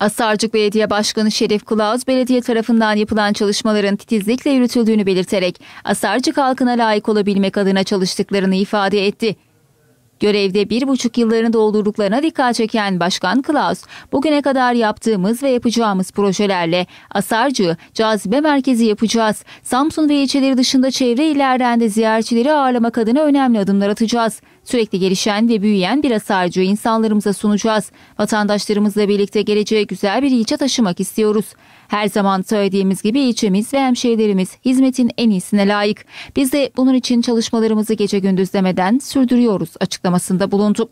Asarcık Belediye Başkanı Şerif Kılavuz, belediye tarafından yapılan çalışmaların titizlikle yürütüldüğünü belirterek Asarcık halkına layık olabilmek adına çalıştıklarını ifade etti. Görevde bir buçuk yıllarını doldurduklarına dikkat çeken Başkan Klaus, bugüne kadar yaptığımız ve yapacağımız projelerle Asarcı Cazibe Merkezi yapacağız. Samsun ve ilçeleri dışında çevre illerden de ziyaretçileri ağırlamak adına önemli adımlar atacağız. Sürekli gelişen ve büyüyen bir Asarcı insanlarımıza sunacağız. Vatandaşlarımızla birlikte geleceğe güzel bir ilçe taşımak istiyoruz. Her zaman söylediğimiz gibi ilçemiz ve hemşehrilerimiz hizmetin en iyisine layık. Biz de bunun için çalışmalarımızı gece gündüz demeden sürdürüyoruz açıkladı açıklamasında bulundu.